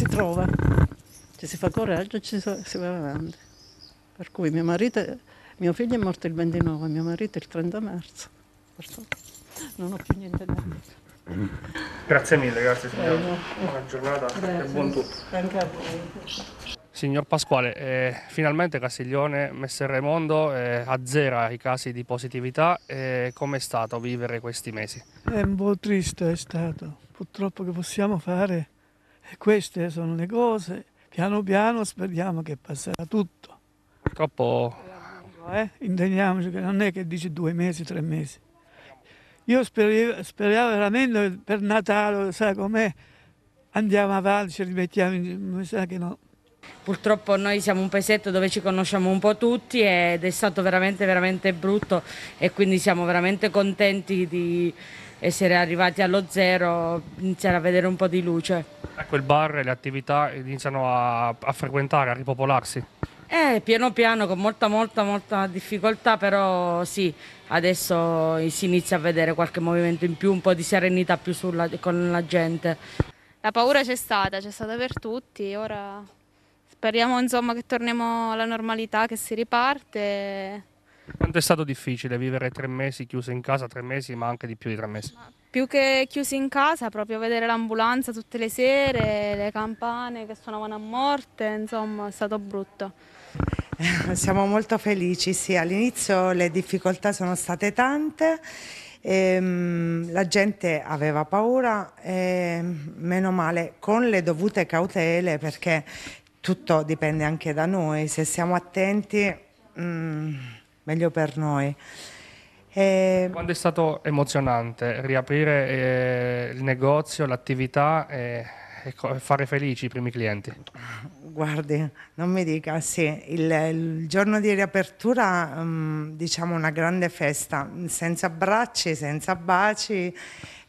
si trova, ci si fa coraggio e ci si va avanti. Per cui mio, marito, mio figlio è morto il 29, mio marito il 30 marzo. non ho più niente da dire. Grazie mille, grazie signora. Bene. Buona giornata grazie. e buon tutto. Anche a voi. Signor Pasquale, eh, finalmente Castiglione, Messer Raimondo eh, azzera i casi di positività. Eh, è stato vivere questi mesi? È un po' triste, è stato. Purtroppo che possiamo fare? Queste sono le cose, piano piano speriamo che passerà tutto. Purtroppo... Eh? Intendiamoci che non è che dici due mesi, tre mesi. Io speravo, speriavo veramente per Natale, sai com'è, andiamo avanti, ci rimettiamo, mi sa che no. Purtroppo noi siamo un paesetto dove ci conosciamo un po' tutti ed è stato veramente veramente brutto e quindi siamo veramente contenti di essere arrivati allo zero, iniziare a vedere un po' di luce. Ecco, il bar le attività iniziano a, a frequentare, a ripopolarsi. Eh, piano piano, con molta, molta, molta difficoltà, però sì, adesso si inizia a vedere qualche movimento in più, un po' di serenità più sulla, con la gente. La paura c'è stata, c'è stata per tutti, ora speriamo insomma, che torniamo alla normalità, che si riparte. Quanto è stato difficile vivere tre mesi chiuso in casa, tre mesi ma anche di più di tre mesi? Più che chiusi in casa, proprio vedere l'ambulanza tutte le sere, le campane che suonavano a morte, insomma è stato brutto. Eh, siamo molto felici, sì, all'inizio le difficoltà sono state tante. Ehm, la gente aveva paura, ehm, meno male, con le dovute cautele perché tutto dipende anche da noi, se siamo attenti... Mh, mm, meglio per noi. E... Quando è stato emozionante riaprire eh, il negozio, l'attività e, e, fare felici i primi clienti? Guardi, non mi dica, sì, il, il giorno di riapertura um, diciamo una grande festa, senza abbracci, senza baci,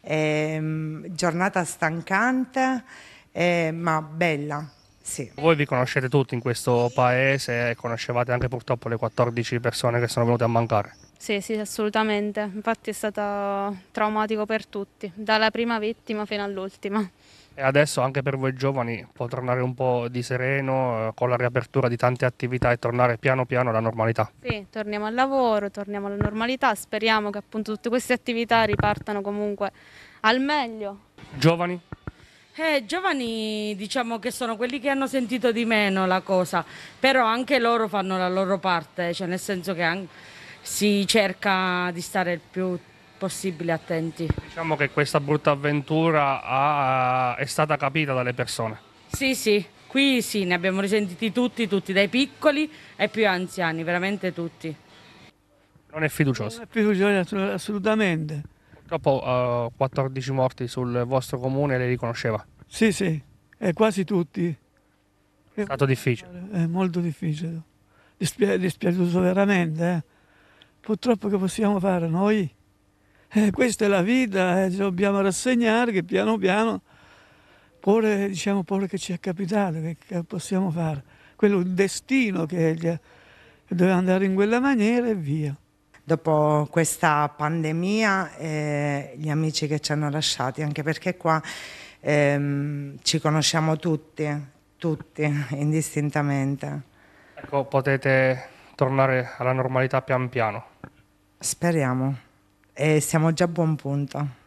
eh, giornata stancante eh, ma bella, sì. Voi vi conoscete tutti in questo paese e conoscevate anche purtroppo le 14 persone che sono venute a mancare. Sì, sì, assolutamente. Infatti è stato traumatico per tutti, dalla prima vittima fino all'ultima. E adesso anche per voi giovani può tornare un po' di sereno eh, con la riapertura di tante attività e tornare piano piano alla normalità. Sì, torniamo al lavoro, torniamo alla normalità, speriamo che appunto tutte queste attività ripartano comunque al meglio. Giovani? Eh, giovani diciamo che sono quelli che hanno sentito di meno la cosa, però anche loro fanno la loro parte, cioè nel senso che si cerca di stare il più possibile attenti. Diciamo che questa brutta avventura ha, è stata capita dalle persone. Sì, sì, qui sì, ne abbiamo risentiti tutti, tutti, dai piccoli ai più anziani, veramente tutti. Non è fiducioso. Non è fiducioso assolutamente. Purtroppo uh, eh, 14 morti sul vostro comune le riconosceva. Sì, sì, eh, quasi tutti. È stato difficile. È molto difficile. Dispi- dispiaciuto veramente. Eh. Purtroppo che possiamo fare noi? Eh, questa è la vita, eh, dobbiamo rassegnare che piano piano, pure, diciamo, pure che ci è capitato, che, che possiamo fare. Quello è un destino che doveva andare in quella maniera e via dopo questa pandemia e eh, gli amici che ci hanno lasciati, anche perché qua ehm, ci conosciamo tutti, tutti indistintamente. Ecco, potete tornare alla normalità pian piano. Speriamo e siamo già a buon punto.